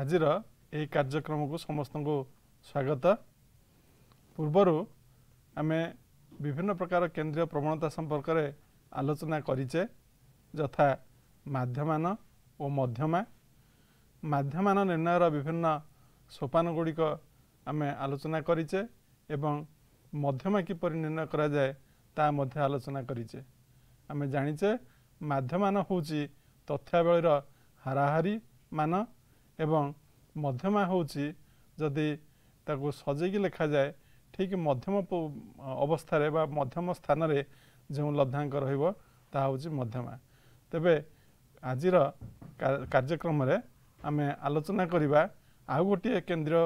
ଆଜିର ଏହି କାର୍ଯ୍ୟକ୍ରମକୁ ସମସ୍ତଙ୍କୁ ସ୍ୱାଗତ ପୂର୍ବରୁ ଆମେ ବିଭିନ୍ନ ପ୍ରକାର କେନ୍ଦ୍ରୀୟ ପ୍ରବଣତା ସମ୍ପର୍କରେ ଆଲୋଚନା କରିଛେ ଯଥା ମାଧ୍ୟମାନ ଓ ମଧ୍ୟମା ମାଧ୍ୟମାନ ନିର୍ଣ୍ଣୟର ବିଭିନ୍ନ ସୋପାନଗୁଡ଼ିକ ଆମେ ଆଲୋଚନା କରିଛେ ଏବଂ ମଧ୍ୟମା କିପରି ନିର୍ଣ୍ଣୟ କରାଯାଏ ତାହା ମଧ୍ୟ ଆଲୋଚନା କରିଛେ ଆମେ ଜାଣିଛେ ମାଧ୍ୟମାନ ହେଉଛି ତଥ୍ୟାବଳୀର ହାରାହାରି ମାନ ଏବଂ ମଧ୍ୟମା ହେଉଛି ଯଦି ତାକୁ ସଜେଇକି ଲେଖାଯାଏ ଠିକ୍ ମଧ୍ୟମ ଅବସ୍ଥାରେ ବା ମଧ୍ୟମ ସ୍ଥାନରେ ଯେଉଁ ଲଧାଙ୍କ ରହିବ ତାହା ହେଉଛି ମଧ୍ୟମା ତେବେ ଆଜିର କାର୍ଯ୍ୟକ୍ରମରେ ଆମେ ଆଲୋଚନା କରିବା ଆଉ ଗୋଟିଏ କେନ୍ଦ୍ରୀୟ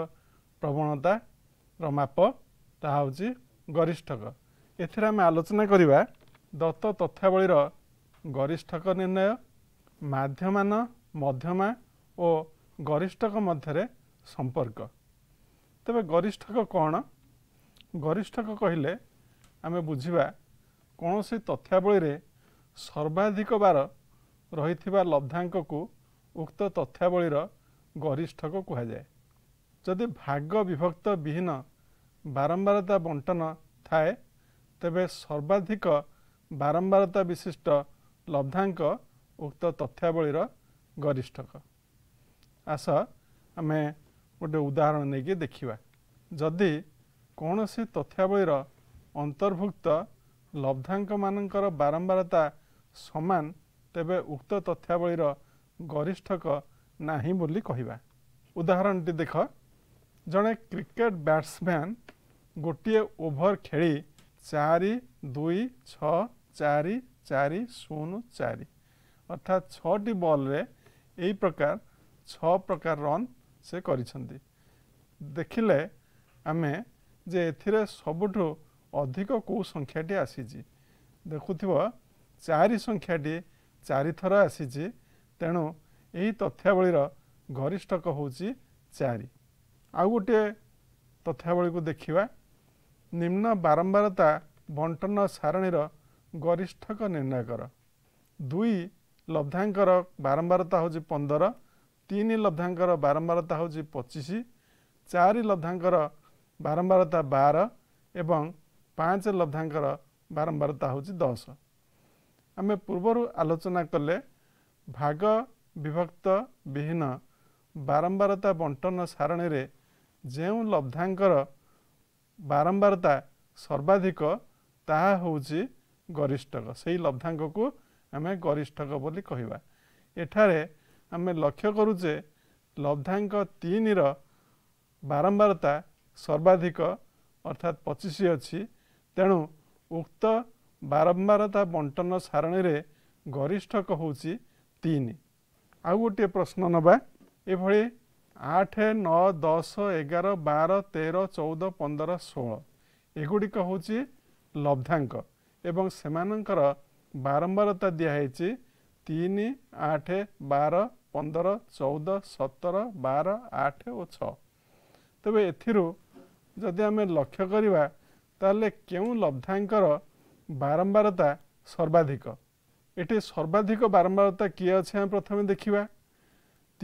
ପ୍ରବଣତାର ମାପ ତାହା ହେଉଛି ଗରିଷ୍ଠକ ଏଥିରେ ଆମେ ଆଲୋଚନା କରିବା ଦତ୍ତ ତଥ୍ୟାବଳୀର ଗରିଷ୍ଠକ ନିର୍ଣ୍ଣୟ ମାଧ୍ୟମାନ ମଧ୍ୟମା ଓ ଗରିଷ୍ଠଙ୍କ ମଧ୍ୟରେ ସମ୍ପର୍କ ତେବେ ଗରିଷ୍ଠକ କ'ଣ ଗରିଷ୍ଠକ କହିଲେ ଆମେ ବୁଝିବା କୌଣସି ତଥ୍ୟାବଳୀରେ ସର୍ବାଧିକ ବାର ରହିଥିବା ଲବ୍ଧାଙ୍କକୁ ଉକ୍ତ ତଥ୍ୟାବଳୀର ଗରିଷ୍ଠକ କୁହାଯାଏ ଯଦି ଭାଗ ବିଭକ୍ତ ବିହୀନ ବାରମ୍ବାରତା ବଣ୍ଟନ ଥାଏ ତେବେ ସର୍ବାଧିକ ବାରମ୍ବାରତା ବିଶିଷ୍ଟ ଲବ୍ଧାଙ୍କ ଉକ୍ତ ତଥ୍ୟାବଳୀର ଗରିଷ୍ଠକ ଆସ ଆମେ ଗୋଟେ ଉଦାହରଣ ନେଇକି ଦେଖିବା ଯଦି କୌଣସି ତଥ୍ୟାବଳୀର ଅନ୍ତର୍ଭୁକ୍ତ ଲବ୍ଧାଙ୍କମାନଙ୍କର ବାରମ୍ବାରତା ସମାନ ତେବେ ଉକ୍ତ ତଥ୍ୟାବଳୀର ଗରିଷ୍ଠକ ନାହିଁ ବୋଲି କହିବା ଉଦାହରଣଟି ଦେଖ ଜଣେ କ୍ରିକେଟ୍ ବ୍ୟାଟ୍ସମ୍ୟାନ୍ ଗୋଟିଏ ଓଭର ଖେଳି ଚାରି ଦୁଇ ଛଅ ଚାରି ଚାରି ଶୂନ ଚାରି ଅର୍ଥାତ୍ ଛଅଟି ବଲ୍ରେ ଏହି ପ୍ରକାର ଛଅ ପ୍ରକାର ରନ୍ ସେ କରିଛନ୍ତି ଦେଖିଲେ ଆମେ ଯେ ଏଥିରେ ସବୁଠୁ ଅଧିକ କେଉଁ ସଂଖ୍ୟାଟି ଆସିଛି ଦେଖୁଥିବ ଚାରି ସଂଖ୍ୟାଟି ଚାରିଥର ଆସିଛି ତେଣୁ ଏହି ତଥ୍ୟାବଳୀର ଗରିଷ୍ଠକ ହେଉଛି ଚାରି ଆଉ ଗୋଟିଏ ତଥ୍ୟାବଳୀକୁ ଦେଖିବା ନିମ୍ନ ବାରମ୍ବାରତା ବଣ୍ଟନ ସାରଣୀର ଗରିଷ୍ଠକ ନିର୍ଣ୍ଣୟ କର ଦୁଇ ଲବ୍ଧାଙ୍କର ବାରମ୍ବାରତା ହେଉଛି ପନ୍ଦର ତିନି ଲବ୍ଧାଙ୍କର ବାରମ୍ବାରତା ହେଉଛି ପଚିଶ ଚାରି ଲବ୍ଧାଙ୍କର ବାରମ୍ବାରତା ବାର ଏବଂ ପାଞ୍ଚ ଲବ୍ଧାଙ୍କର ବାରମ୍ବାରତା ହେଉଛି ଦଶ ଆମେ ପୂର୍ବରୁ ଆଲୋଚନା କଲେ ଭାଗ ବିଭକ୍ତ ବିହୀନ ବାରମ୍ବାରତା ବଣ୍ଟନ ସାରଣୀରେ ଯେଉଁ ଲବ୍ଧାଙ୍କର ବାରମ୍ବାରତା ସର୍ବାଧିକ ତାହା ହେଉଛି ଗରିଷ୍ଠକ ସେଇ ଲବ୍ଧାଙ୍କକୁ ଆମେ ଗରିଷ୍ଠକ ବୋଲି କହିବା ଏଠାରେ ଆମେ ଲକ୍ଷ୍ୟ କରୁ ଯେ ଲବ୍ଧାଙ୍କ ତିନିର ବାରମ୍ବାରତା ସର୍ବାଧିକ ଅର୍ଥାତ୍ ପଚିଶ ଅଛି ତେଣୁ ଉକ୍ତ ବାରମ୍ବାରତା ବଣ୍ଟନ ସାରଣୀରେ ଗରିଷ୍ଠକ ହେଉଛି ତିନି ଆଉ ଗୋଟିଏ ପ୍ରଶ୍ନ ନେବା ଏଭଳି ଆଠ ନଅ ଦଶ ଏଗାର ବାର ତେର ଚଉଦ ପନ୍ଦର ଷୋହଳ ଏଗୁଡ଼ିକ ହେଉଛି ଲବ୍ଧାଙ୍କ ଏବଂ ସେମାନଙ୍କର ବାରମ୍ବାରତା ଦିଆହେଇଛି ତିନି ଆଠ ବାର ପନ୍ଦର ଚଉଦ ସତର ବାର ଆଠ ଓ ଛଅ ତେବେ ଏଥିରୁ ଯଦି ଆମେ ଲକ୍ଷ୍ୟ କରିବା ତାହେଲେ କେଉଁ ଲବ୍ଧାଙ୍କର ବାରମ୍ବାରତା ସର୍ବାଧିକ ଏଠି ସର୍ବାଧିକ ବାରମ୍ବାରତା କିଏ ଅଛି ଆମେ ପ୍ରଥମେ ଦେଖିବା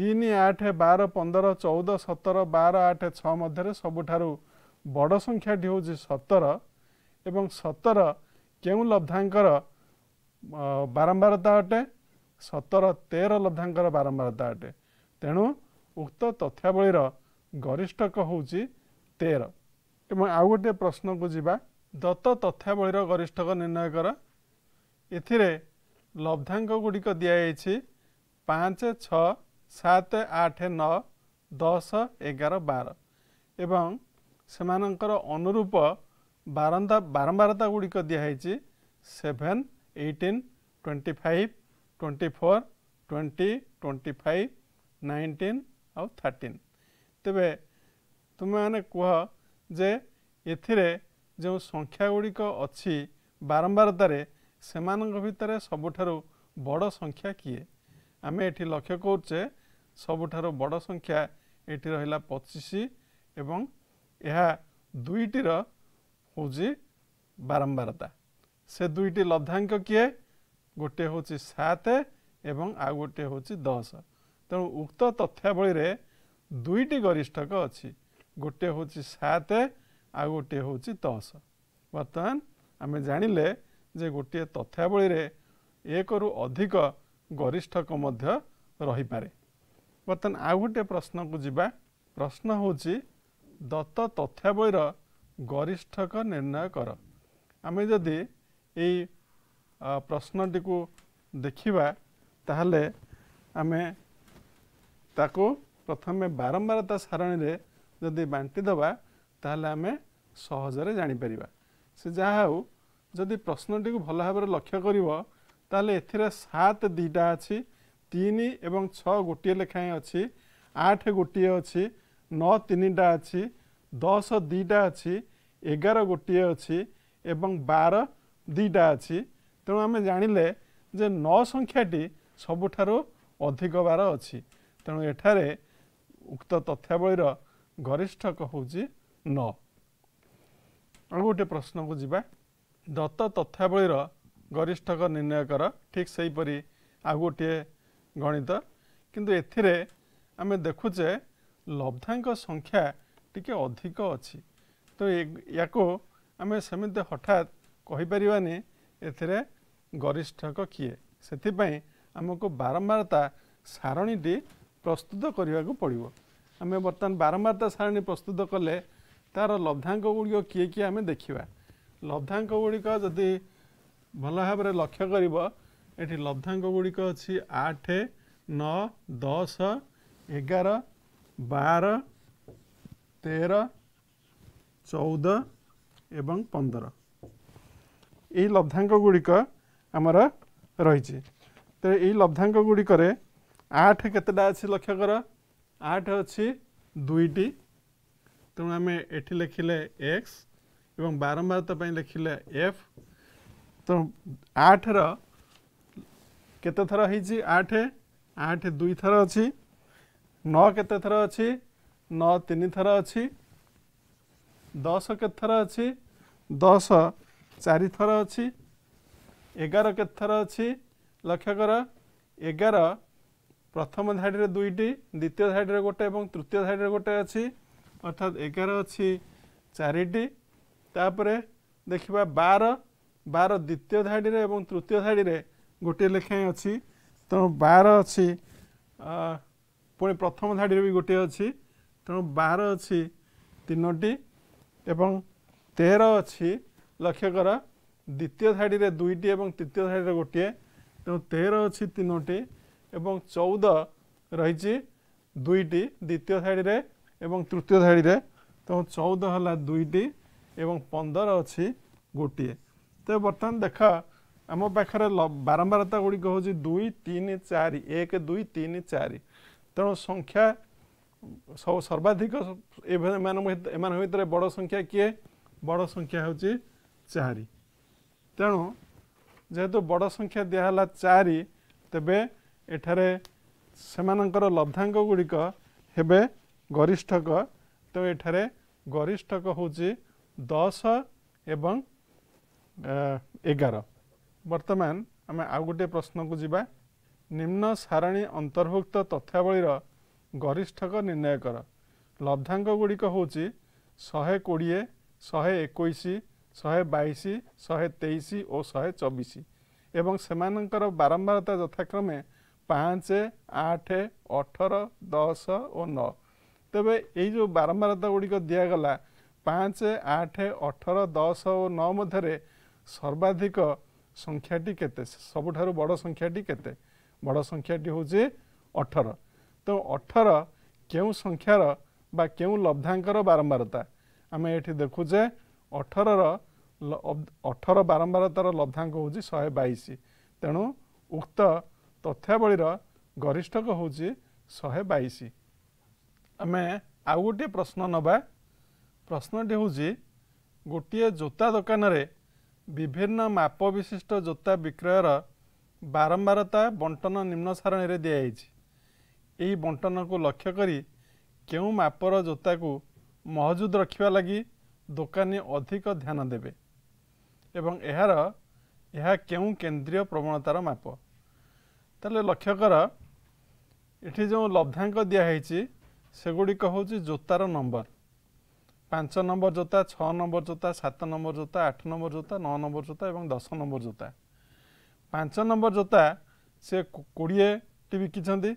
ତିନି ଆଠ ବାର ପନ୍ଦର ଚଉଦ ସତର ବାର ଆଠ ଛଅ ମଧ୍ୟରେ ସବୁଠାରୁ ବଡ଼ ସଂଖ୍ୟାଟି ହେଉଛି ସତର ଏବଂ ସତର କେଉଁ ଲବ୍ଧାଙ୍କର ବାରମ୍ବାରତା ଅଟେ ସତର ତେର ଲବ୍ଧାଙ୍କର ବାରମ୍ବାରତା ଅଟେ ତେଣୁ ଉକ୍ତ ତଥ୍ୟାବଳୀର ଗରିଷ୍ଠକ ହେଉଛି ତେର ଏବଂ ଆଉ ଗୋଟିଏ ପ୍ରଶ୍ନକୁ ଯିବା ଦତ୍ତ ତଥ୍ୟାବଳୀର ଗରିଷ୍ଠକ ନିର୍ଣ୍ଣୟ କର ଏଥିରେ ଲବ୍ଧାଙ୍କ ଗୁଡ଼ିକ ଦିଆଯାଇଛି ପାଞ୍ଚ ଛଅ ସାତ ଆଠ ନଅ ଦଶ ଏଗାର ବାର ଏବଂ ସେମାନଙ୍କର ଅନୁରୂପ ବାରମ୍ବାରତା ଗୁଡ଼ିକ ଦିଆହେଇଛି seven eighteen twenty five twenty four twenty twenty five nineteen ଆଉ ଥାର୍ଟିନ୍ ତେବେ ତୁମେମାନେ କୁହ ଯେ ଏଥିରେ ଯେଉଁ ସଂଖ୍ୟା ଗୁଡ଼ିକ ଅଛି ବାରମ୍ବାରତାରେ ସେମାନଙ୍କ ଭିତରେ ସବୁଠାରୁ ବଡ଼ ସଂଖ୍ୟା କିଏ ଆମେ ଏଠି ଲକ୍ଷ୍ୟ କରୁଛେ ସବୁଠାରୁ ବଡ଼ ସଂଖ୍ୟା ଏଠି ରହିଲା ପଚିଶ ଏବଂ ଏହା ଦୁଇଟିର ହେଉଛି ବାରମ୍ବାରତା ସେ ଦୁଇଟି ଲଧାଙ୍କ କିଏ ଗୋଟିଏ ହେଉଛି ସାତ ଏବଂ ଆଉ ଗୋଟିଏ ହେଉଛି ଦଶ ତେଣୁ ଉକ୍ତ ତଥ୍ୟାବଳୀରେ ଦୁଇଟି ଗରିଷ୍ଠକ ଅଛି ଗୋଟିଏ ହେଉଛି ସାତ ଆଉ ଗୋଟିଏ ହେଉଛି ଦଶ ବର୍ତ୍ତମାନ ଆମେ ଜାଣିଲେ ଯେ ଗୋଟିଏ ତଥ୍ୟାବଳୀରେ ଏକରୁ ଅଧିକ ଗରିଷ୍ଠକ ମଧ୍ୟ ରହିପାରେ ବର୍ତ୍ତମାନ ଆଉ ଗୋଟିଏ ପ୍ରଶ୍ନକୁ ଯିବା ପ୍ରଶ୍ନ ହେଉଛି ଦତ୍ତ ତଥ୍ୟାବଳୀର ଗରିଷ୍ଠକ ନିର୍ଣ୍ଣୟ କର ଆମେ ଯଦି ଏଇ ପ୍ରଶ୍ନଟିକୁ ଦେଖିବା ତାହେଲେ ଆମେ ତାକୁ ପ୍ରଥମେ ବାରମ୍ବାର ତା ସାରଣୀରେ ଯଦି ବାଣ୍ଟିଦେବା ତାହେଲେ ଆମେ ସହଜରେ ଜାଣିପାରିବା ସେ ଯାହା ହେଉ ଯଦି ପ୍ରଶ୍ନଟିକୁ ଭଲ ଭାବରେ ଲକ୍ଷ୍ୟ କରିବ ତାହେଲେ ଏଥିରେ ସାତ ଦୁଇଟା ଅଛି ତିନି ଏବଂ ଛଅ ଗୋଟିଏ ଲେଖାଏଁ ଅଛି ଆଠ ଗୋଟିଏ ଅଛି ନଅ ତିନିଟା ଅଛି ଦଶ ଦୁଇଟା ଅଛି ଏଗାର ଗୋଟିଏ ଅଛି ଏବଂ ବାର ଦୁଇଟା ଅଛି ତେଣୁ ଆମେ ଜାଣିଲେ ଯେ ନଅ ସଂଖ୍ୟାଟି ସବୁଠାରୁ ଅଧିକ ବାର ଅଛି ତେଣୁ ଏଠାରେ ଉକ୍ତ ତଥ୍ୟାବଳୀର ଗରିଷ୍ଠକ ହେଉଛି ନଅ ଆଉ ଗୋଟିଏ ପ୍ରଶ୍ନକୁ ଯିବା ଦତ୍ତ ତଥ୍ୟାବଳୀର ଗରିଷ୍ଠକ ନିର୍ଣ୍ଣୟ କର ଠିକ୍ ସେହିପରି ଆଉ ଗୋଟିଏ ଗଣିତ କିନ୍ତୁ ଏଥିରେ ଆମେ ଦେଖୁଛେ ଲବ୍ଧାଙ୍କ ସଂଖ୍ୟା ଟିକିଏ ଅଧିକ ଅଛି ତ ୟାକୁ ଆମେ ସେମିତି ହଠାତ୍ କହିପାରିବାନି ଏଥିରେ ଗରିଷ୍ଠକ କିଏ ସେଥିପାଇଁ ଆମକୁ ବାରମ୍ବାର ତା ସାରଣୀଟି ପ୍ରସ୍ତୁତ କରିବାକୁ ପଡ଼ିବ ଆମେ ବର୍ତ୍ତମାନ ବାରମ୍ବାର ତା ସାରଣୀ ପ୍ରସ୍ତୁତ କଲେ ତା'ର ଲବ୍ଧାଙ୍କ ଗୁଡ଼ିକ କିଏ କିଏ ଆମେ ଦେଖିବା ଲବ୍ଧାଙ୍କ ଗୁଡ଼ିକ ଯଦି ଭଲ ଭାବରେ ଲକ୍ଷ୍ୟ କରିବ ଏଠି ଲବ୍ଧାଙ୍କ ଗୁଡ଼ିକ ଅଛି ଆଠ ନଅ ଦଶ ଏଗାର ବାର ତେର ଚଉଦ ଏବଂ ପନ୍ଦର ଏହି ଲବ୍ଧାଙ୍କ ଗୁଡ଼ିକ ଆମର ରହିଛି ତେଣୁ ଏଇ ଲବ୍ଧାଙ୍କ ଗୁଡ଼ିକରେ ଆଠ କେତେଟା ଅଛି ଲକ୍ଷ୍ୟ କର ଆଠ ଅଛି ଦୁଇଟି ତେଣୁ ଆମେ ଏଠି ଲେଖିଲେ ଏକ୍ସ ଏବଂ ବାରମ୍ବାରତା ପାଇଁ ଲେଖିଲେ ଏଫ୍ ତେଣୁ ଆଠର କେତେ ଥର ହେଇଛି ଆଠ ଆଠ ଦୁଇ ଥର ଅଛି ନଅ କେତେ ଥର ଅଛି ନଅ ତିନି ଥର ଅଛି ଦଶ କେତେ ଥର ଅଛି ଦଶ ଚାରି ଥର ଅଛି ଏଗାର କେତେଥର ଅଛି ଲକ୍ଷ୍ୟ କର ଏଗାର ପ୍ରଥମ ଧାଡ଼ିରେ ଦୁଇଟି ଦ୍ୱିତୀୟ ଧାଡ଼ିରେ ଗୋଟେ ଏବଂ ତୃତୀୟ ଧାଡ଼ିରେ ଗୋଟେ ଅଛି ଅର୍ଥାତ୍ ଏଗାର ଅଛି ଚାରିଟି ତାପରେ ଦେଖିବା ବାର ବାର ଦ୍ୱିତୀୟ ଧାଡ଼ିରେ ଏବଂ ତୃତୀୟ ଧାଡ଼ିରେ ଗୋଟିଏ ଲେଖାଏଁ ଅଛି ତେଣୁ ବାର ଅଛି ପୁଣି ପ୍ରଥମ ଧାଡ଼ିରେ ବି ଗୋଟିଏ ଅଛି ତେଣୁ ବାର ଅଛି ତିନୋଟି ଏବଂ ତେର ଅଛି ଲକ୍ଷ୍ୟ କର দ্বিতীয় ধাড়িরে দুইটি এবং তৃতীয় ধাড়িরে গোটিয়ে তেমন তের অছি তিনোটি এবং চৌদ রয়েছে দুইটি দ্বিতীয় ধাড়িরে এবং তৃতীয় ধাড়িরে তেমন চৌদ হল দুইটি এবং পনের অছি গোটিয়ে তো বর্তমান দেখা ଆମ ପାଖରେ ବାରମ୍ବାରତା ଗୁଡ଼ିକ ହେଉଛି ଦୁଇ ତିନି ଚାରି ଏକ ଦୁଇ ତିନି ଚାରି ତେଣୁ ସଂଖ୍ୟା সর্বাধিক ସର୍ବାଧିକ ଏମାନଙ୍କ ଏମାନଙ୍କ ଭିତରେ ବଡ଼ ସଂଖ୍ୟା କିଏ ବଡ଼ ସଂଖ୍ୟା ହେଉଛି ଚାରି ତେଣୁ ଯେହେତୁ ବଡ଼ ସଂଖ୍ୟା ଦିଆହେଲା ଚାରି ତେବେ ଏଠାରେ ସେମାନଙ୍କର ଲବ୍ଧାଙ୍କ ଗୁଡ଼ିକ ହେବେ ଗରିଷ୍ଠକ ତେଣୁ ଏଠାରେ ଗରିଷ୍ଠକ ହେଉଛି ଦଶ ଏବଂ ଏଗାର ବର୍ତ୍ତମାନ ଆମେ ଆଉ ଗୋଟିଏ ପ୍ରଶ୍ନକୁ ଯିବା ନିମ୍ନ ସାରଣୀ ଅନ୍ତର୍ଭୁକ୍ତ ତଥ୍ୟାବଳୀର ଗରିଷ୍ଠକ ନିର୍ଣ୍ଣୟ କର ଲବ୍ଧାଙ୍କ ଗୁଡ଼ିକ ହେଉଛି ଶହେ କୋଡ଼ିଏ ଶହେ ଏକୋଇଶ ଶହେ ବାଇଶ ଶହେ ତେଇଶ ଓ ଶହେ ଚବିଶ ଏବଂ ସେମାନଙ୍କର ବାରମ୍ବାରତା ଯଥାକ୍ରମେ ପାଞ୍ଚ ଆଠ ଅଠର ଦଶ ଓ ନଅ ତେବେ ଏଇ ଯେଉଁ ବାରମ୍ବାରତା ଗୁଡ଼ିକ ଦିଆଗଲା ପାଞ୍ଚ ଆଠ ଅଠର ଦଶ ଓ ନଅ ମଧ୍ୟରେ ସର୍ବାଧିକ ସଂଖ୍ୟାଟି କେତେ ସବୁଠାରୁ ବଡ଼ ସଂଖ୍ୟାଟି କେତେ ବଡ଼ ସଂଖ୍ୟାଟି ହେଉଛି ଅଠର ତ ଅଠର କେଉଁ ସଂଖ୍ୟାର ବା କେଉଁ ଲବ୍ଧାଙ୍କର ବାରମ୍ବାରତା ଆମେ ଏଠି ଦେଖୁଛେ ଅଠରର ଅଠର ବାରମ୍ବାରତାର ଲବ୍ଧାଙ୍କ ହେଉଛି ଶହେ ବାଇଶ ତେଣୁ ଉକ୍ତ ତଥ୍ୟାବଳୀର ଗରିଷ୍ଠକ ହେଉଛି ଶହେ ବାଇଶ ଆମେ ଆଉ ଗୋଟିଏ ପ୍ରଶ୍ନ ନେବା ପ୍ରଶ୍ନଟି ହେଉଛି ଗୋଟିଏ ଜୋତା ଦୋକାନରେ ବିଭିନ୍ନ ମାପ ବିଶିଷ୍ଟ ଜୋତା ବିକ୍ରୟର ବାରମ୍ବାରତା ବଣ୍ଟନ ନିମ୍ନ ସାରଣୀରେ ଦିଆଯାଇଛି ଏହି ବଣ୍ଟନକୁ ଲକ୍ଷ୍ୟ କରି କେଉଁ ମାପର ଜୋତାକୁ ମହଜୁଦ ରଖିବା ଲାଗି ଦୋକାନୀ ଅଧିକ ଧ୍ୟାନ ଦେବେ ଏବଂ ଏହାର ଏହା କେଉଁ କେନ୍ଦ୍ରୀୟ ପ୍ରବଣତାର ମାପ ତାହେଲେ ଲକ୍ଷ୍ୟ କର ଏଠି ଯେଉଁ ଲବ୍ଧାଙ୍କ ଦିଆହେଇଛି ସେଗୁଡ଼ିକ ହେଉଛି ଜୋତାର ନମ୍ବର ପାଞ୍ଚ ନମ୍ବର ଜୋତା ଛଅ ନମ୍ବର ଜୋତା ସାତ ନମ୍ବର ଜୋତା ଆଠ ନମ୍ବର ଜୋତା ନଅ ନମ୍ବର ଜୋତା ଏବଂ ଦଶ ନମ୍ବର ଜୋତା ପାଞ୍ଚ ନମ୍ବର ଜୋତା ସେ କୋଡ଼ିଏଟି ବିକିଛନ୍ତି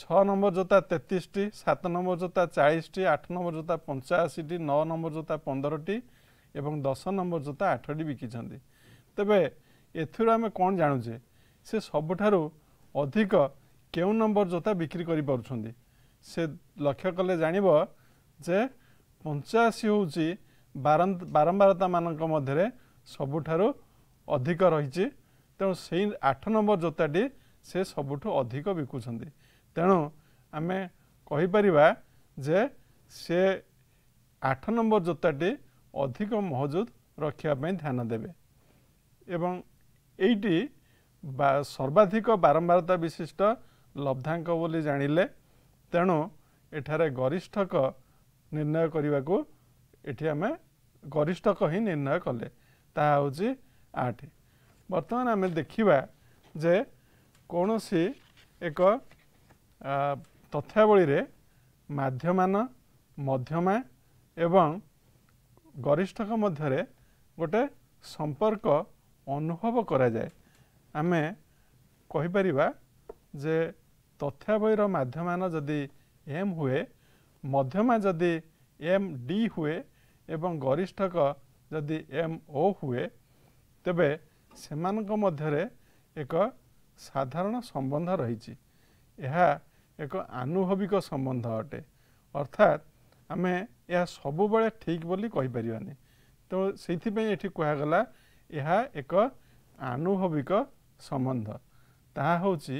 ଛଅ ନମ୍ବର ଜୋତା ତେତିଶଟି ସାତ ନମ୍ବର ଜୋତା ଚାଳିଶଟି ଆଠ ନମ୍ବର ଜୋତା ପଞ୍ଚାଅଶୀଟି ନଅ ନମ୍ବର ଜୋତା ପନ୍ଦରଟି ଏବଂ ଦଶ ନମ୍ବର ଜୋତା ଆଠଟି ବିକିଛନ୍ତି ତେବେ ଏଥିରୁ ଆମେ କ'ଣ ଜାଣୁଛେ ସେ ସବୁଠାରୁ ଅଧିକ କେଉଁ ନମ୍ବର ଜୋତା ବିକ୍ରି କରିପାରୁଛନ୍ତି ସେ ଲକ୍ଷ୍ୟ କଲେ ଜାଣିବ ଯେ ପଞ୍ଚାଅଶୀ ହେଉଛି ବାରମ୍ବାରତାମାନଙ୍କ ମଧ୍ୟରେ ସବୁଠାରୁ ଅଧିକ ରହିଛି ତେଣୁ ସେଇ ଆଠ ନମ୍ବର ଜୋତାଟି ସେ ସବୁଠୁ ଅଧିକ ବିକୁଛନ୍ତି ତେଣୁ ଆମେ କହିପାରିବା ଯେ ସେ ଆଠ ନମ୍ବର ଜୋତାଟି ଅଧିକ ମହଜୁଦ ରଖିବା ପାଇଁ ଧ୍ୟାନ ଦେବେ ଏବଂ ଏଇଟି ବା ସର୍ବାଧିକ ବାରମ୍ବାରତା ବିଶିଷ୍ଟ ଲବ୍ଧାଙ୍କ ବୋଲି ଜାଣିଲେ ତେଣୁ ଏଠାରେ ଗରିଷ୍ଠକ ନିର୍ଣ୍ଣୟ କରିବାକୁ ଏଠି ଆମେ ଗରିଷ୍ଠକ ହିଁ ନିର୍ଣ୍ଣୟ କଲେ ତାହା ହେଉଛି ଆଠ ବର୍ତ୍ତମାନ ଆମେ ଦେଖିବା ଯେ କୌଣସି ଏକ ତଥ୍ୟାବଳୀରେ ମାଧ୍ୟମାନ ମଧ୍ୟମା ଏବଂ ଗରିଷ୍ଠଙ୍କ ମଧ୍ୟରେ ଗୋଟେ ସମ୍ପର୍କ ଅନୁଭବ କରାଯାଏ ଆମେ କହିପାରିବା ଯେ ତଥ୍ୟାବଳୀର ମାଧ୍ୟମାନ ଯଦି ଏମ୍ ହୁଏ ମଧ୍ୟମା ଯଦି ଏମ୍ ଡି ହୁଏ ଏବଂ ଗରିଷ୍ଠକ ଯଦି ଏମ୍ ଓ ହୁଏ ତେବେ ସେମାନଙ୍କ ମଧ୍ୟରେ ଏକ ସାଧାରଣ ସମ୍ବନ୍ଧ ରହିଛି ଏହା ଏକ ଆନୁଭବିକ ସମ୍ବନ୍ଧ ଅଟେ ଅର୍ଥାତ୍ ଆମେ ଏହା ସବୁବେଳେ ଠିକ୍ ବୋଲି କହିପାରିବାନି ତେଣୁ ସେଇଥିପାଇଁ ଏଠି କୁହାଗଲା ଏହା ଏକ ଆନୁଭବିକ ସମ୍ବନ୍ଧ ତାହା ହେଉଛି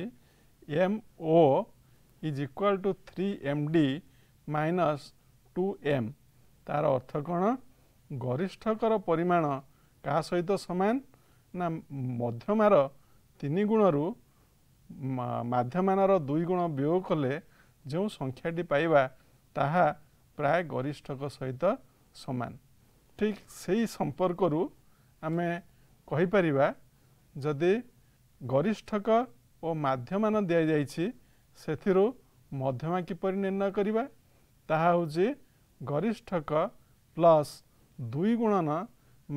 M O is equal to three M D minus two M ତା'ର ଅର୍ଥ କ'ଣ ଗରିଷ୍ଠକର ପରିମାଣ କାହା ସହିତ ସମାନ ନା ମଧ୍ୟମାର ତିନି ଗୁଣରୁ ମାଧ୍ୟମାନର ଦୁଇ ଗୁଣ ବିୟୋଗ କଲେ ଯେଉଁ ସଂଖ୍ୟାଟି ପାଇବା ତାହା ପ୍ରାୟ ଗରିଷ୍ଠଙ୍କ ସହିତ ସମାନ ଠିକ୍ ସେଇ ସମ୍ପର୍କରୁ ଆମେ କହିପାରିବା ଯଦି ଗରିଷ୍ଠକ ଓ ମାଧ୍ୟମାନ ଦିଆଯାଇଛି ସେଥିରୁ ମଧ୍ୟମା କିପରି ନିର୍ଣ୍ଣୟ କରିବା ତାହା ହେଉଛି ଗରିଷ୍ଠକ ପ୍ଲସ୍ ଦୁଇ ଗୁଣନ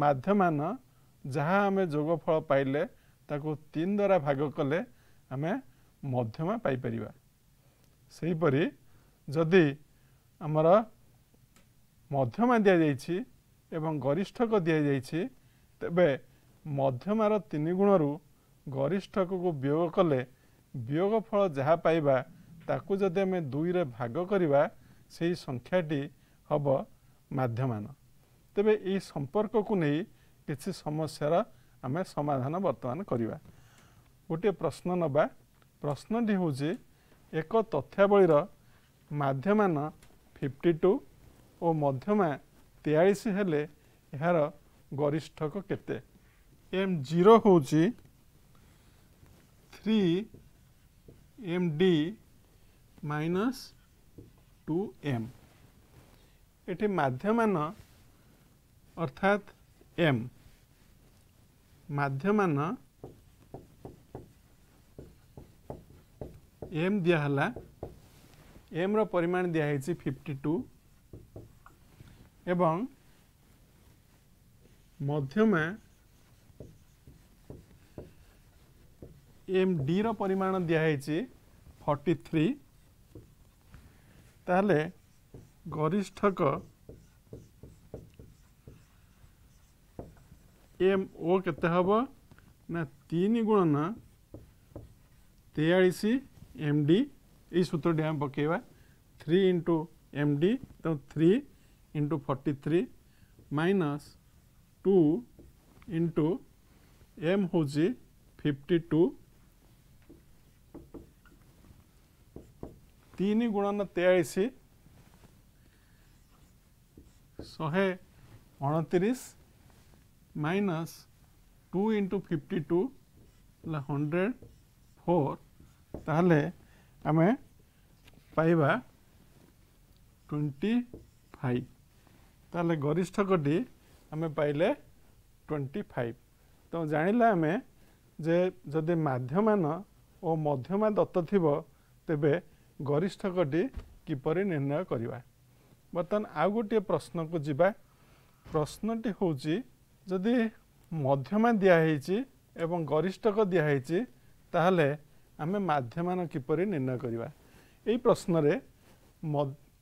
ମାଧ୍ୟମାନ ଯାହା ଆମେ ଯୋଗଫଳ ପାଇଲେ ତାକୁ ତିନି ଦ୍ୱାରା ଭାଗ କଲେ ଆମେ ମଧ୍ୟମ ପାଇପାରିବା ସେହିପରି ଯଦି ଆମର ମଧ୍ୟମ ଦିଆଯାଇଛି ଏବଂ ଗରିଷ୍ଠକ ଦିଆଯାଇଛି ତେବେ ମଧ୍ୟମାର ତିନି ଗୁଣରୁ ଗରିଷ୍ଠକକୁ ବିୟୋଗ କଲେ ବିୟୋଗ ଫଳ ଯାହା ପାଇବା ତାକୁ ଯଦି ଆମେ ଦୁଇରେ ଭାଗ କରିବା ସେହି ସଂଖ୍ୟାଟି ହେବ ମାଧ୍ୟମାନ ତେବେ ଏହି ସମ୍ପର୍କକୁ ନେଇ କିଛି ସମସ୍ୟାର ଆମେ ସମାଧାନ ବର୍ତ୍ତମାନ କରିବା ଗୋଟିଏ ପ୍ରଶ୍ନ ନେବା ପ୍ରଶ୍ନଟି ହେଉଛି ଏକ ତଥ୍ୟାବଳୀର ମାଧ୍ୟମାନ ଫିଫ୍ଟି ଟୁ ଓ ମଧ୍ୟମା ତେୟାଳିଶ ହେଲେ ଏହାର ଗରିଷ୍ଠକ କେତେ ଏମ୍ ଜିରୋ ହେଉଛି three M D minus two M ଏଠି ମାଧ୍ୟମାନ ଅର୍ଥାତ୍ ଏମ୍ ମାଧ୍ୟମାନ एम दिहला एम परिमाण दिखाई फिफ्टी टू एवं मध्यमा एम डी परिमाण दिखाई फर्टी थ्री তাহলে গরিষ্ঠক এম ও কেতে হব না তিন গুণন তেয়াশ एम डी ये सूत्रटी थ्री इंटु एम डी तो three into forty three minus two into M हूँ फिफ्टी टू तीन गुणन तेयास शहे अणतीस minus two into fifty two hundred four ତାହେଲେ ଆମେ ପାଇବା ଟ୍ୱେଣ୍ଟି ଫାଇଭ୍ ତାହେଲେ ଗରିଷ୍ଠ କୋଟି ଆମେ ପାଇଲେ ଟ୍ୱେଣ୍ଟି ଫାଇଭ୍ ତ ଜାଣିଲେ ଆମେ ଯେ ଯଦି ମାଧ୍ୟମାନ ଓ ମଧ୍ୟମା ଦତ୍ତ ଥିବ ତେବେ ଗରିଷ୍ଠ କୋଟି କିପରି ନିର୍ଣ୍ଣୟ କରିବା ବର୍ତ୍ତମାନ ଆଉ ଗୋଟିଏ ପ୍ରଶ୍ନକୁ ଯିବା ପ୍ରଶ୍ନଟି ହେଉଛି ଯଦି ମଧ୍ୟମା ଦିଆହେଇଛି ଏବଂ ଗରିଷ୍ଠକ ଦିଆହେଇଛି ତାହେଲେ ଆମେ ମାଧ୍ୟମାନ କିପରି ନିର୍ଣ୍ଣୟ କରିବା ଏହି ପ୍ରଶ୍ନରେ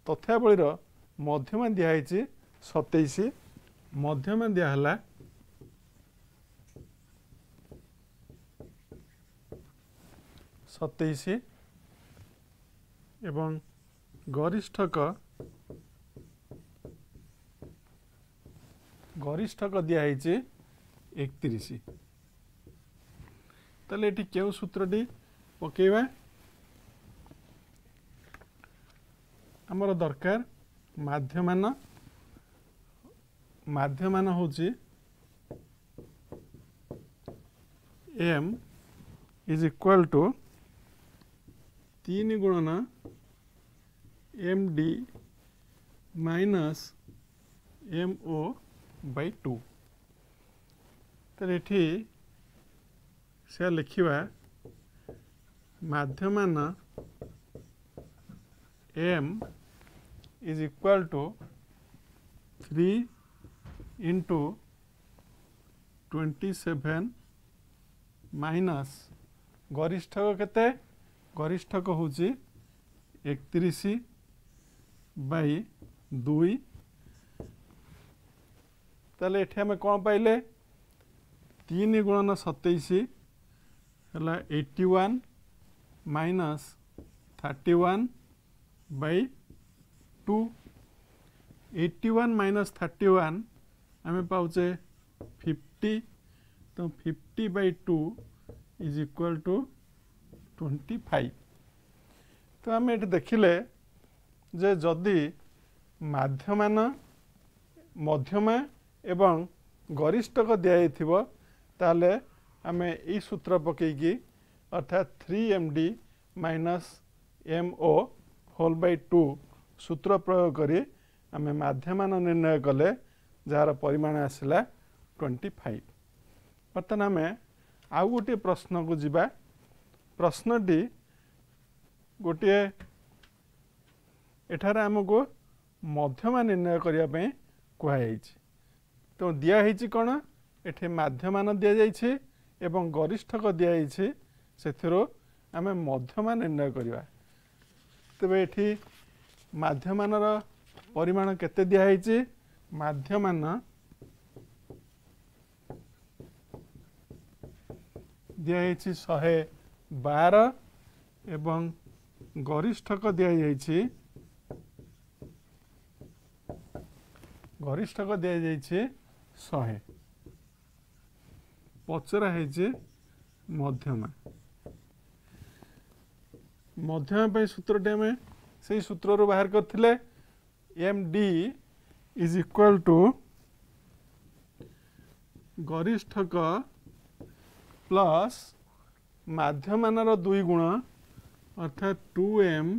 ତଥ୍ୟାବଳୀର ମଧ୍ୟମା ଦିଆ ହେଇଛି ସତେଇଶ ମଧ୍ୟମା ଦିଆ ହେଲା ସତେଇଶ ଏବଂ ଗରିଷ୍ଠକ ଗରିଷ୍ଠକ ଦିଆ ହେଇଛି ଏକତିରିଶ ତାହେଲେ ଏଠି କେଉଁ ସୂତ୍ରଟି ପକାଇବା ଆମର ଦରକାର ମାଧ୍ୟମାନ ମାଧ୍ୟମାନ ହେଉଛି ଏମ୍ ଇଜ୍ ଇକ୍ୱାଲ୍ ଟୁ ତିନି ଗୁଣନ M D minus M O by two ତାହେଲେ ଏଠି ସେ ଲେଖିବା ಮಾಧ್ಯಮಾನ m is equal to 3 into 27 minus গরিষ্ঠক কেতে গরিষ্ঠক হচ্ছে একত্রিশ বাই দুই তাহলে এটি আমি কম পাইলে তিন গুণন সতেইশ হল eighty one minus 31 by 2 81 minus 31 हमें पाचे 50 तो 50 by 2 is equal to 25 तो आम ये देखिले जे जदि मध्यमान मध्यमा एवं गरिष्ठक दिखाई ताले आम सूत्र पकईकी অর্থাৎ three M D minus M O whole by two সূত্র প্রয়োগ করে আমি মাধ্যমান নির্ণয় কলে যার পরিমাণ আসলা টোয়েন্টি ফাইভ বর্তমান আমি আউ গোটিয়ে প্রশ্নকু যা প্রশ্নটি গোটিয়ে এঠার আমাকে মধ্যমা নির্ণয় করা কুহযাইছি তো দিয়া হয়েছি কোণ এটি মাধ্যমান দিয়াযাইছে এবং গরিষ্ঠক দিয়াযাইছে ସେଥିରୁ ଆମେ ମଧ୍ୟମ ନିର୍ଣ୍ଣୟ କରିବା ତେବେ ଏଠି ମାଧ୍ୟମାନର ପରିମାଣ କେତେ ଦିଆହେଇଛି ମାଧ୍ୟମାନ ଦିଆହେଇଛି ଶହେ ବାର ଏବଂ ଗରିଷ୍ଠକ ଦିଆଯାଇଛି ଗରିଷ୍ଠକ ଦିଆଯାଇଛି ଶହେ ପଚରା ହେଇଛି ମଧ୍ୟମା ମଧ୍ୟମ ପାଇଁ ସୂତ୍ରଟି ଆମେ ସେଇ ସୂତ୍ରରୁ ବାହାର କରିଥିଲେ M D is equal to ଗରିଷ୍ଠକ ପ୍ଲସ୍ ମାଧ୍ୟମାନର ଦୁଇ ଗୁଣ ଅର୍ଥାତ୍ two M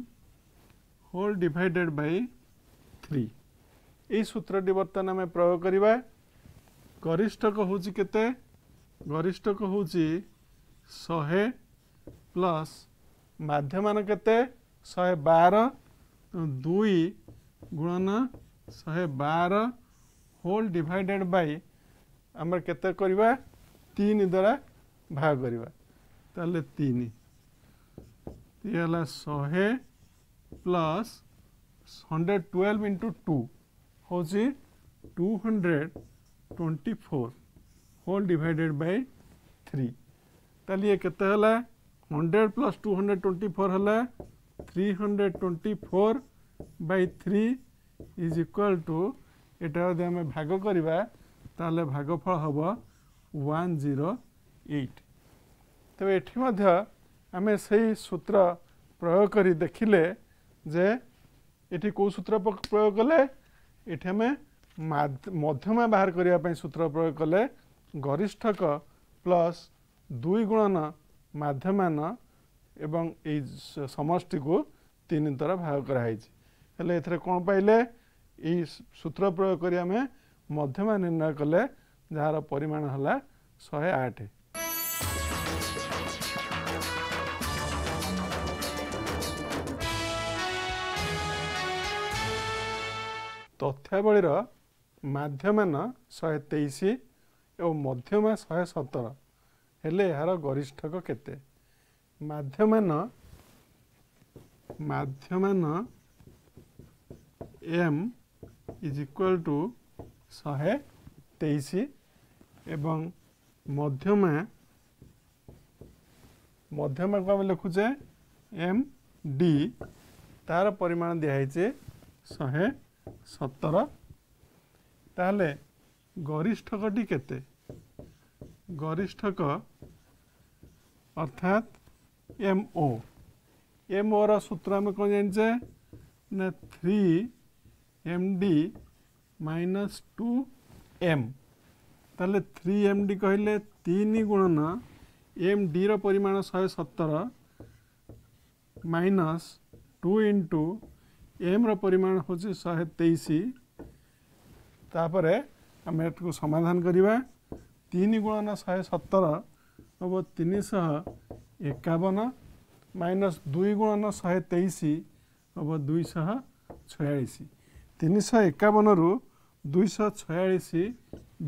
whole divided by three यही सूत्रटी बर्तमान आम प्रयोग करवा गरिष्ठक हूँ के गरिष्ठक हूँ शहे प्लस ବାଧ୍ୟମାନ କେତେ ଶହେ ବାର ଦୁଇ ଗୁଣନ ଶହେ ବାର ହୋଲ୍ ଡିଭାଇଡ଼େଡ଼୍ ବାଇ ଆମର କେତେ କରିବା ତିନି ଦ୍ୱାରା ଭାଗ କରିବା ତାହେଲେ ତିନି ଇଏ ହେଲା ଶହେ plus hundred twelve into two ହେଉଛି two hundred twenty four whole divided by three ତାହେଲେ ଇଏ କେତେ ହେଲା hundred plus two hundred twenty four है three hundred twenty four by three is equal to यहाँ जब आम भाग करवा ताल भागफल हम वन जीरो एट तो ये आम से सूत्र प्रयोग कर देखिले जे ये कौ सूत्र प्रयोग कले ये आम मध्यमा बाहर करने सूत्र प्रयोग कले गरिष्ठक प्लस दुई गुणन ମାଧ୍ୟମାନ ଏବଂ ଏଇ ସମଷ୍ଟିକୁ ତିନି ଥର ଭାଗ କରାହେଇଛି ହେଲେ ଏଥିରେ କ'ଣ ପାଇଲେ ଏଇ ସୂତ୍ର ପ୍ରୟୋଗ କରି ଆମେ ମଧ୍ୟମା ନିର୍ଣ୍ଣୟ କଲେ ଯାହାର ପରିମାଣ ହେଲା ଶହେ ଆଠ ତଥ୍ୟାବଳୀର ମାଧ୍ୟମାନ ଶହେ ତେଇଶ ଏବଂ ମଧ୍ୟମା ଶହେ ସତର ହେଲେ ଏହାର ଗରିଷ୍ଠକ କେତେ ମାଧ୍ୟମାନ ମାଧ୍ୟମାନ ଏମ୍ ଇଜ୍ ଇକ୍ୱାଲ୍ ଟୁ ଶହେ ତେଇଶ ଏବଂ ମଧ୍ୟମା ମଧ୍ୟମାକୁ ଆମେ ଲେଖୁଛେ ଏମ୍ ଡି ତାର ପରିମାଣ ଦିଆହେଇଛି ଶହେ ସତର ତାହେଲେ ଗରିଷ୍ଠକଟି କେତେ ଗରିଷ୍ଠକ অর্থাৎ এম ও এম ওর সূত্র আমি কম জানিছে না three M D minus two M তাহলে থ্রি এম ডি কহিলে তিন গুণন এম ডির পরিমাণ শহে সতর মাইনাস টু ইন্টু এম্র পরিমাণ হচ্ছে শহে তেইশ তাপরে আমি এটাকে সমাধান করা তিন গুণন শহে সতর ହେବ ତିନିଶହ ଏକାବନ ମାଇନସ୍ ଦୁଇ ଗୁଣନ ଶହେ ତେଇଶ ହେବ ଦୁଇଶହ ଛୟାଳିଶ ତିନିଶହ ଏକାବନରୁ ଦୁଇଶହ ଛୟାଳିଶ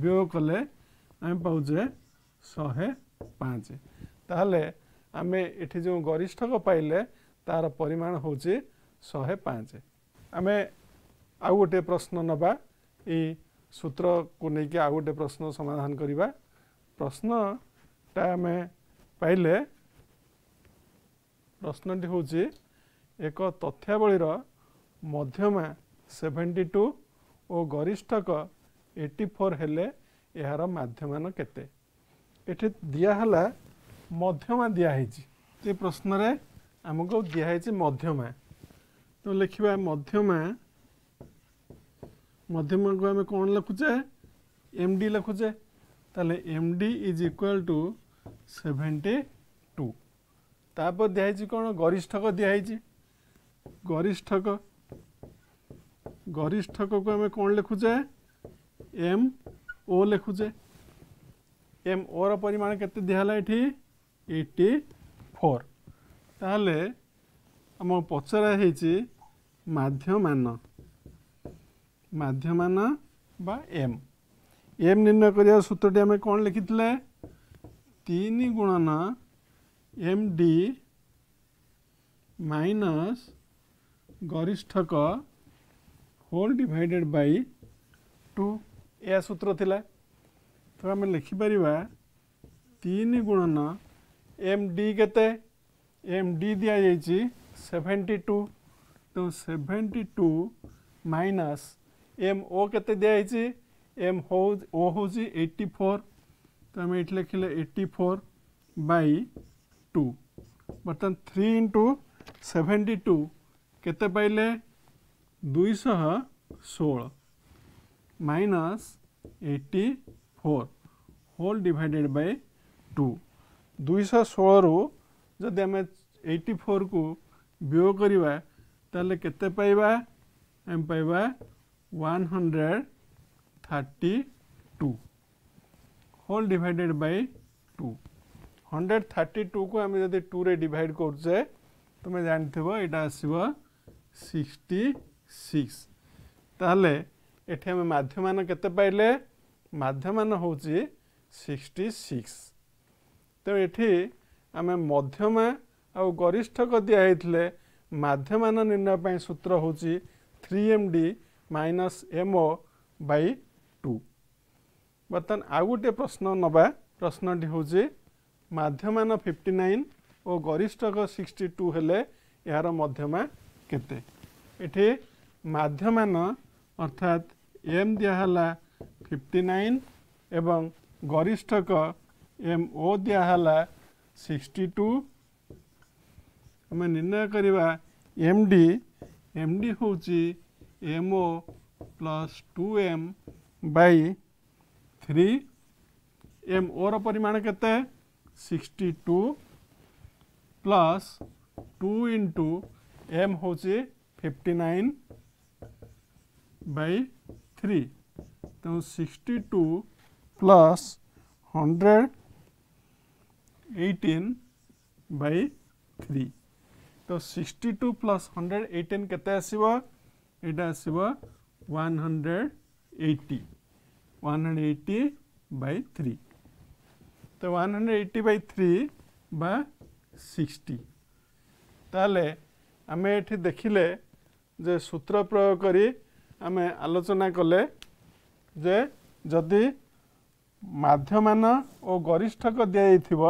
ବିୟୋଗ କଲେ ଆମେ ପାଉଛେ ଶହେ ପାଞ୍ଚ ତାହେଲେ ଆମେ ଏଠି ଯେଉଁ ଗରିଷ୍ଠକ ପାଇଲେ ତାର ପରିମାଣ ହେଉଛି ଶହେ ପାଞ୍ଚ ଆମେ ଆଉ ଗୋଟିଏ ପ୍ରଶ୍ନ ନେବା ଏଇ ସୂତ୍ରକୁ ନେଇକି ଆଉ ଗୋଟେ ପ୍ରଶ୍ନ ସମାଧାନ କରିବା ପ୍ରଶ୍ନ ଏଇଟା ଆମେ ପାଇଲେ ପ୍ରଶ୍ନଟି ହେଉଛି ଏକ ତଥ୍ୟାବଳୀର ମଧ୍ୟମା ସେଭେଣ୍ଟି ଟୁ ଓ ଗରିଷ୍ଠକ ଏଇଟି ଫୋର୍ ହେଲେ ଏହାର ମାଧ୍ୟମାନ କେତେ ଏଠି ଦିଆହେଲା ମଧ୍ୟମା ଦିଆହେଇଛି ଏ ପ୍ରଶ୍ନରେ ଆମକୁ ଦିଆହେଇଛି ମଧ୍ୟମା ତ ଲେଖିବା ମଧ୍ୟମା ମଧ୍ୟମାକୁ ଆମେ କ'ଣ ଲେଖୁଛେ ଏମ୍ ଡି ଲେଖୁଛେ ତାହେଲେ M D is equal to seventy two তারপর দিয়া হয়েছে কোণ গরিষ্ঠক দিয়া হয়েছে গরিষ্ঠক গরিষ্ঠককে আমি কোণ লেখুছে এম ও লেখুছে এম ওর পরিমাণ কেতে দিয়া হল এটি এইটি ফোর তাহলে আমার পচরা হয়েছে মাধ্যমান মাধ্যমান বা এম এম নির্ণয় করার সূত্রটি আমি কোণ লিখিলে तीन गुणना एम डी माइनस गरिष्ठक होल डिवाइडेड बाय टू या सूत्र थिला तो आम लिखिपर तीन गुणन एम डी के एम डी दि जाइए सेवेन्टी टू तो seventy two minus M O के दिखाई एम हो एटी फोर तो आम ये लिखले 84 फोर बै टू बर्तमान थ्री इंटू सेवेन्टी टू के पाइले दुईश षोल minus eighty four whole divided by two दुईश रु जदि आम एट्टी फोर को वियोग करवा तेल के पाइबा one hundred thirty two whole divided by two hundred thirty two को आम जब टू रे डिवाइड करुचे तुम जानथ यहाँ आसव सिक्सटी सिक्स ताहले ये आम मध्यमान के पाइले मध्यमान हूँ सिक्सटी सिक्स तो ये आम मध्यम आउ गरिष्ठक दिखे मध्यमान निर्णय सूत्र हूँ three M D minus M by ବର୍ତ୍ତମାନ ଆଉ ଗୋଟିଏ ପ୍ରଶ୍ନ ନେବା ପ୍ରଶ୍ନଟି ହେଉଛି ମାଧ୍ୟମାନ ଫିଫ୍ଟି ନାଇନ୍ ଓ ଗରିଷ୍ଠକ ସିକ୍ସଟି ଟୁ ହେଲେ ଏହାର ମଧ୍ୟମା କେତେ ଏଠି ମାଧ୍ୟମାନ ଅର୍ଥାତ୍ ଏମ୍ ଦିଆହେଲା ଫିଫ୍ଟି ନାଇନ୍ ଏବଂ ଗରିଷ୍ଠକ ଏମ୍ ଓ ଦିଆହେଲା ସିକ୍ସଟି ଟୁ ଆମେ ନିର୍ଣ୍ଣୟ କରିବା ଏମ୍ ଡି ଏମ୍ ଡି ହେଉଛି M O plus two M by 3 m ઓર પરિમાણ કેટતે 62 + 2 * m હોજે 59 / 3 તો 62 + 100 18 / 3 તો 62 + 118 કેટતે આસિબો એડ આસિબો 180 180 by 3. তো 180 by 3 বা 60 তাহলে আমি এটি দেখিলে যে সূত্র প্রয়োগ করে আমি আলোচনা কলে যে যদি মাধ্যমান ও গরিষ্ঠক দিয়াইথিব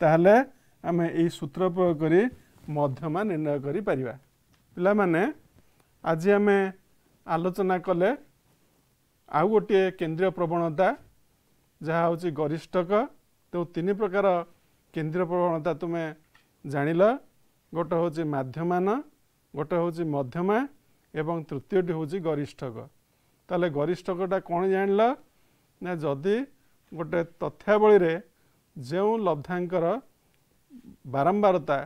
তাহলে আমি এই সূত্র প্রয়োগ করে মধ্যমা নির্ণয় করে পারিবা পিলামানে আজি আমি আলোচনা কলে ଆଉ ଗୋଟିଏ କେନ୍ଦ୍ରୀୟ ପ୍ରବଣତା ଯାହା ହେଉଛି ଗରିଷ୍ଠକ ତେଣୁ ତିନି ପ୍ରକାର କେନ୍ଦ୍ରୀୟ ପ୍ରବଣତା ତୁମେ ଜାଣିଲ ଗୋଟେ ହେଉଛି ମାଧ୍ୟମାନ ଗୋଟେ ହେଉଛି ମଧ୍ୟମା ଏବଂ ତୃତୀୟଟି ହେଉଛି ଗରିଷ୍ଠକ ତାହେଲେ ଗରିଷ୍ଠକଟା କ'ଣ ଜାଣିଲ ନା ଯଦି ଗୋଟେ ତଥ୍ୟାବଳୀରେ ଯେଉଁ ଲବ୍ଧାଙ୍କର ବାରମ୍ବାରତା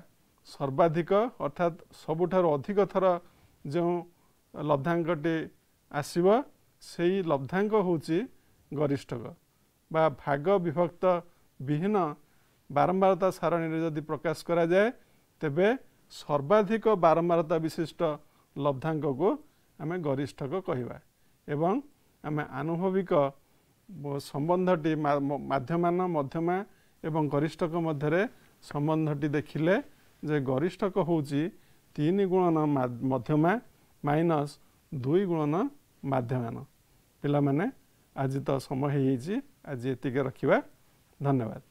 ସର୍ବାଧିକ ଅର୍ଥାତ୍ ସବୁଠାରୁ ଅଧିକ ଥର ଯେଉଁ ଲବ୍ଧାଙ୍କଟି ଆସିବ ସେଇ ଲବ୍ଧାଙ୍ଗ ହେଉଛି ଗରିଷ୍ଠକ ବା ଭାଗ ବିଭକ୍ତ ବିହୀନ ବାରମ୍ବାରତା ସାରଣୀରେ ଯଦି ପ୍ରକାଶ କରାଯାଏ ତେବେ ସର୍ବାଧିକ ବାରମ୍ବାରତା ବିଶିଷ୍ଟ ଲବ୍ଧାଙ୍ଗକୁ ଆମେ ଗରିଷ୍ଠକ କହିବା ଏବଂ ଆମେ ଆନୁଭବିକ ସମ୍ବନ୍ଧଟି ମାଧ୍ୟମାନ ମଧ୍ୟମା ଏବଂ ଗରିଷ୍ଠକ ମଧ୍ୟରେ ସମ୍ବନ୍ଧଟି ଦେଖିଲେ ଯେ ଗରିଷ୍ଠକ ହେଉଛି ତିନି ଗୁଣନ ମଧ୍ୟମା ମାଇନସ୍ ଦୁଇ ଗୁଣନ ମାଧ୍ୟମାନ ପିଲାମାନେ ଆଜି ତ ସମୟ ହେଇଯାଇଛି ଆଜି ଏତିକି ରଖିବା ଧନ୍ୟବାଦ